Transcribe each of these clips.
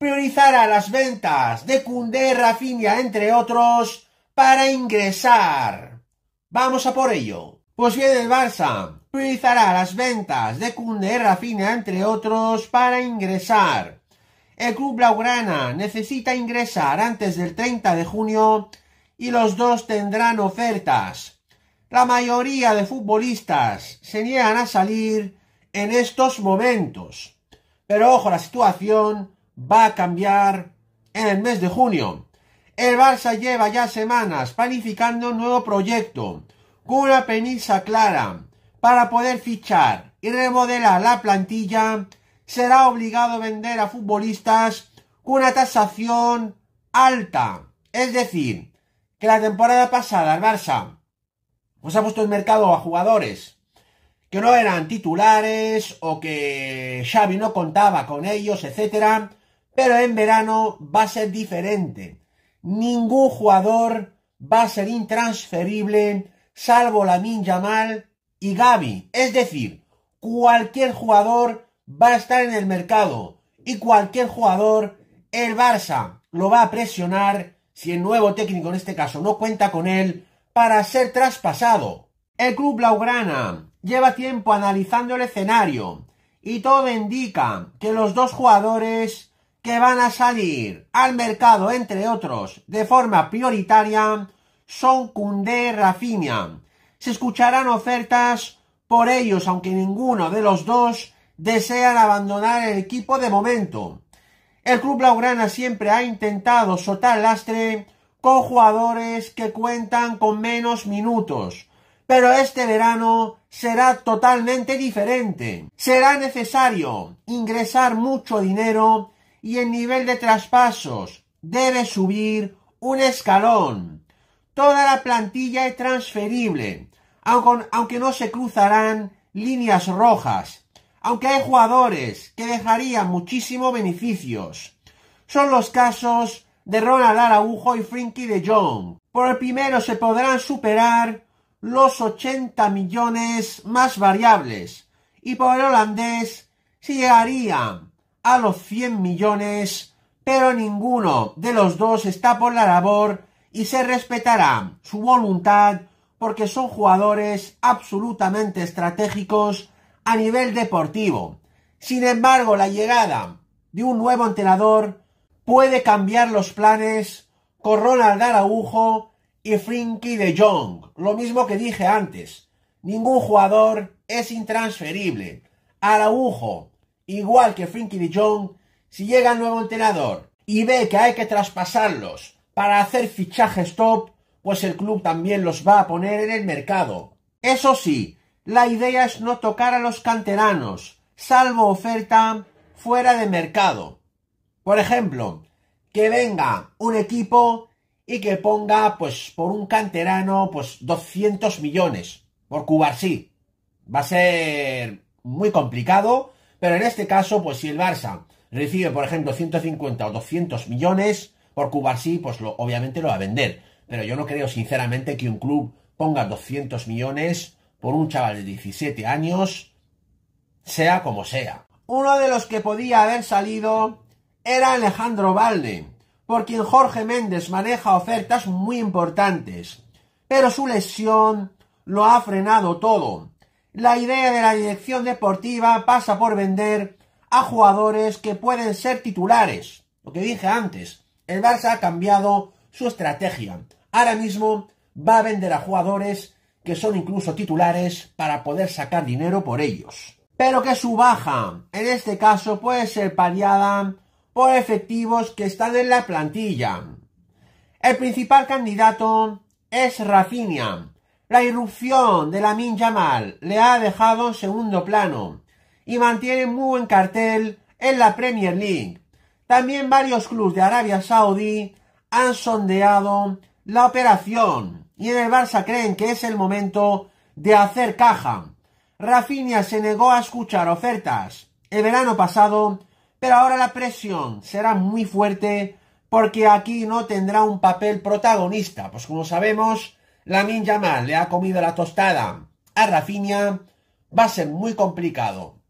priorizará las ventas de Cundé, Rafinha, entre otros, para ingresar. Vamos a por ello. Pues bien, el Barça priorizará las ventas de Cundé, Rafinha, entre otros, para ingresar. El club blaugrana necesita ingresar antes del 30 de junio y los dos tendrán ofertas. La mayoría de futbolistas se niegan a salir en estos momentos. Pero ojo, la situación va a cambiar en el mes de junio. El Barça lleva ya semanas planificando un nuevo proyecto con una penisa clara para poder fichar y remodelar la plantilla. Será obligado a vender a futbolistas con una tasación alta. Es decir, que la temporada pasada el Barça nos pues, ha puesto en mercado a jugadores que no eran titulares o que Xavi no contaba con ellos, etcétera pero en verano va a ser diferente. Ningún jugador va a ser intransferible salvo Lamin Yamal y Gaby. Es decir, cualquier jugador va a estar en el mercado y cualquier jugador el Barça lo va a presionar si el nuevo técnico en este caso no cuenta con él para ser traspasado. El club blaugrana lleva tiempo analizando el escenario y todo indica que los dos jugadores que van a salir al mercado, entre otros, de forma prioritaria, son y Rafinha. Se escucharán ofertas por ellos, aunque ninguno de los dos desean abandonar el equipo de momento. El club blaugrana siempre ha intentado soltar lastre con jugadores que cuentan con menos minutos, pero este verano será totalmente diferente. Será necesario ingresar mucho dinero y el nivel de traspasos debe subir un escalón. Toda la plantilla es transferible, aunque no se cruzarán líneas rojas, aunque hay jugadores que dejarían muchísimos beneficios. Son los casos de Ronald Araujo y Frinky de Jong. Por el primero se podrán superar los 80 millones más variables y por el holandés se llegarían a los 100 millones, pero ninguno de los dos está por la labor y se respetará su voluntad porque son jugadores absolutamente estratégicos a nivel deportivo. Sin embargo, la llegada de un nuevo entrenador puede cambiar los planes con Ronald Araujo y Frinky de Jong. Lo mismo que dije antes. Ningún jugador es intransferible. Araujo igual que Frinky de Jong, si llega el nuevo entrenador y ve que hay que traspasarlos para hacer fichajes top, pues el club también los va a poner en el mercado. Eso sí, la idea es no tocar a los canteranos, salvo oferta fuera de mercado. Por ejemplo, que venga un equipo y que ponga, pues, por un canterano, pues, 200 millones por Cubarsí. Va a ser muy complicado pero en este caso, pues si el Barça recibe, por ejemplo, 150 o 200 millones por sí, pues lo, obviamente lo va a vender. Pero yo no creo, sinceramente, que un club ponga 200 millones por un chaval de 17 años, sea como sea. Uno de los que podía haber salido era Alejandro Valde, por quien Jorge Méndez maneja ofertas muy importantes. Pero su lesión lo ha frenado todo. La idea de la dirección deportiva pasa por vender a jugadores que pueden ser titulares. Lo que dije antes, el Barça ha cambiado su estrategia. Ahora mismo va a vender a jugadores que son incluso titulares para poder sacar dinero por ellos. Pero que su baja, en este caso, puede ser paliada por efectivos que están en la plantilla. El principal candidato es Rafinha, la irrupción de min Yamal le ha dejado segundo plano y mantiene muy buen cartel en la Premier League. También varios clubes de Arabia Saudí han sondeado la operación y en el Barça creen que es el momento de hacer caja. Rafinha se negó a escuchar ofertas el verano pasado, pero ahora la presión será muy fuerte porque aquí no tendrá un papel protagonista, pues como sabemos, la mal le ha comido la tostada a Rafinha. Va a ser muy complicado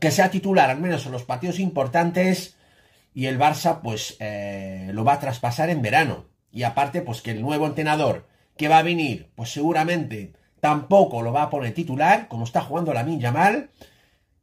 que sea titular, al menos en los partidos importantes. Y el Barça, pues, eh, lo va a traspasar en verano. Y aparte, pues, que el nuevo entrenador que va a venir, pues, seguramente tampoco lo va a poner titular, como está jugando la mal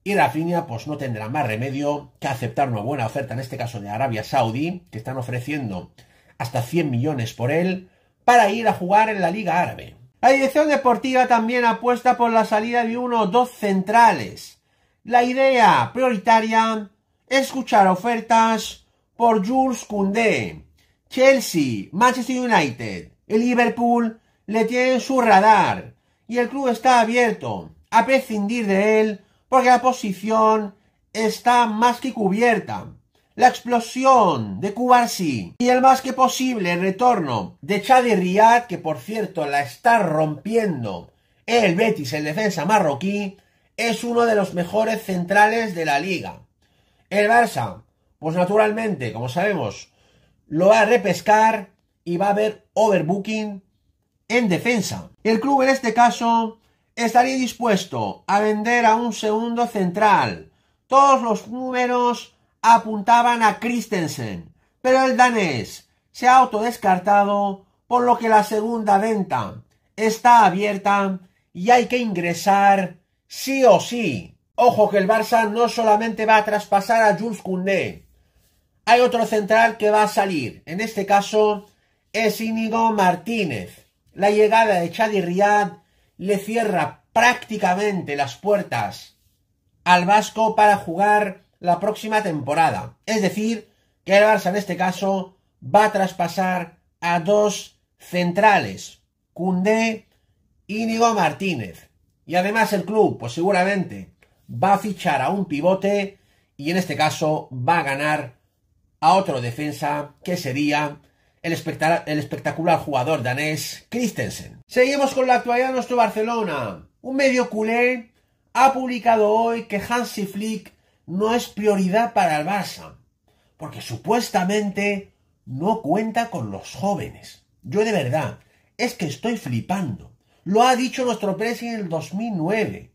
Y Rafinha pues no tendrá más remedio que aceptar una buena oferta, en este caso de Arabia Saudí, que están ofreciendo hasta 100 millones por él para ir a jugar en la Liga Árabe. La dirección deportiva también apuesta por la salida de uno o dos centrales. La idea prioritaria es escuchar ofertas por Jules Koundé. Chelsea, Manchester United y Liverpool le tienen su radar y el club está abierto a prescindir de él porque la posición está más que cubierta la explosión de Kubarsi y el más que posible retorno de Chadi Riyad, que por cierto la está rompiendo el Betis, el defensa marroquí, es uno de los mejores centrales de la liga. El Barça, pues naturalmente, como sabemos, lo va a repescar y va a haber overbooking en defensa. El club en este caso estaría dispuesto a vender a un segundo central. Todos los números apuntaban a Christensen, pero el danés se ha autodescartado, por lo que la segunda venta está abierta y hay que ingresar sí o sí. Ojo que el Barça no solamente va a traspasar a Jules Koundé. Hay otro central que va a salir. En este caso es Íñigo Martínez. La llegada de Chadi Riyad le cierra prácticamente las puertas al Vasco para jugar la próxima temporada. Es decir, que el Barça en este caso va a traspasar a dos centrales, Cundé y Nigo Martínez. Y además el club, pues seguramente, va a fichar a un pivote y en este caso va a ganar a otro defensa que sería el, el, espectacular jugador danés Christensen. Seguimos con la actualidad de nuestro Barcelona. Un medio culé ha publicado hoy que Hansi Flick no es prioridad para el Barça, porque supuestamente no cuenta con los jóvenes. Yo de verdad, es que estoy flipando. Lo ha dicho nuestro presidente en el 2009,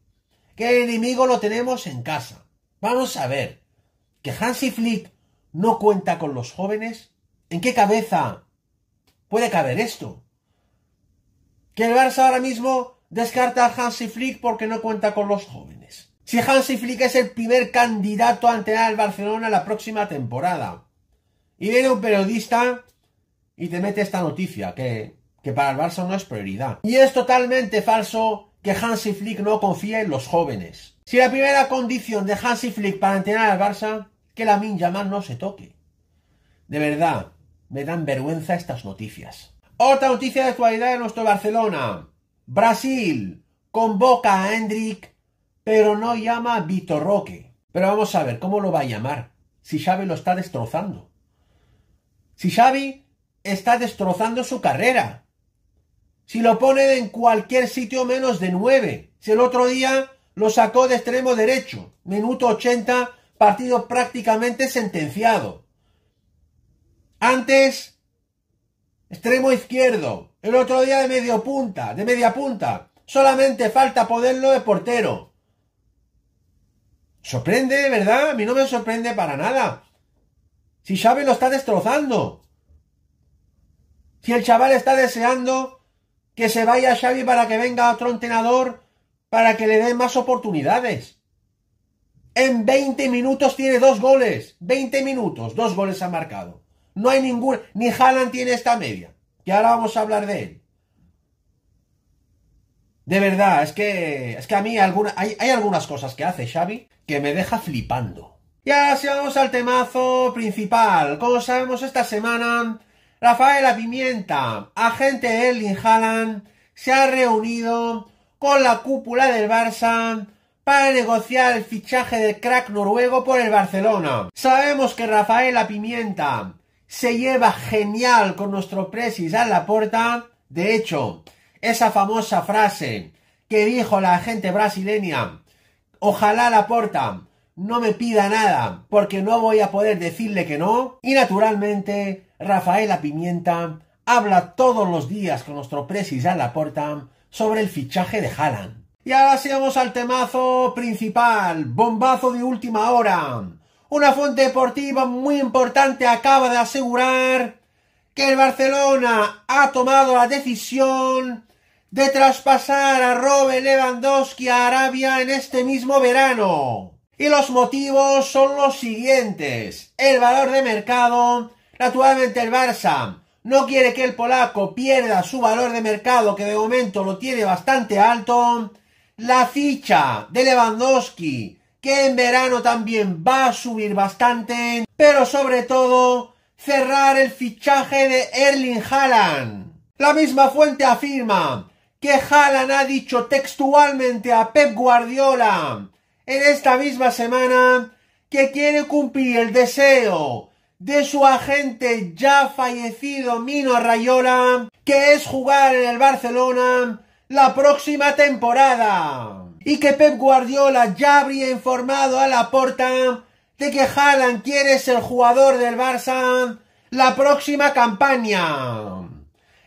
que el enemigo lo tenemos en casa. Vamos a ver, que Hansi Flick no cuenta con los jóvenes, ¿en qué cabeza puede caber esto? Que el Barça ahora mismo descarta a Hansi Flick porque no cuenta con los jóvenes si Hansi Flick es el primer candidato a entrenar al Barcelona la próxima temporada. Y viene un periodista y te mete esta noticia, que, para el Barça no es prioridad. Y es totalmente falso que Hansi Flick no confíe en los jóvenes. Si la primera condición de Hansi Flick para entrenar al Barça, que la Min no se toque. De verdad, me dan vergüenza estas noticias. Otra noticia de actualidad en nuestro Barcelona. Brasil convoca a Hendrik pero no llama Vitor Roque. Pero vamos a ver, ¿cómo lo va a llamar? Si Xavi lo está destrozando. Si Xavi está destrozando su carrera. Si lo pone en cualquier sitio menos de nueve. Si el otro día lo sacó de extremo derecho. Minuto 80, partido prácticamente sentenciado. Antes, extremo izquierdo. El otro día de medio punta, de media punta. Solamente falta poderlo de portero. Sorprende, ¿verdad? A mí no me sorprende para nada. Si Xavi lo está destrozando. Si el chaval está deseando que se vaya Xavi para que venga otro entrenador para que le dé más oportunidades. En 20 minutos tiene dos goles. 20 minutos, dos goles ha marcado. No hay ningún... Ni Haaland tiene esta media. Que ahora vamos a hablar de él. De verdad, es que, es que a mí alguna, hay, algunas cosas que hace Xavi que me deja flipando. Y ahora vamos al temazo principal. Como sabemos esta semana, Rafael Pimienta, agente de Erling Haaland, se ha reunido con la cúpula del Barça para negociar el fichaje del crack noruego por el Barcelona. Sabemos que Rafael Pimienta se lleva genial con nuestro presis a la puerta. De hecho, esa famosa frase que dijo la gente brasileña, ojalá la no me pida nada, porque no voy a poder decirle que no. Y naturalmente, Rafaela Pimienta habla todos los días con nuestro presis a la sobre el fichaje de Haaland. Y ahora seamos al temazo principal, bombazo de última hora. Una fuente deportiva muy importante acaba de asegurar que el Barcelona ha tomado la decisión de traspasar a Robert Lewandowski a Arabia en este mismo verano. Y los motivos son los siguientes. El valor de mercado, naturalmente el Barça no quiere que el polaco pierda su valor de mercado que de momento lo tiene bastante alto. La ficha de Lewandowski que en verano también va a subir bastante, pero sobre todo cerrar el fichaje de Erling Haaland. La misma fuente afirma que Haaland ha dicho textualmente a Pep Guardiola en esta misma semana que quiere cumplir el deseo de su agente ya fallecido Mino Rayola, que es jugar en el Barcelona la próxima temporada. Y que Pep Guardiola ya habría informado a la porta de que Haaland quiere ser jugador del Barça la próxima campaña.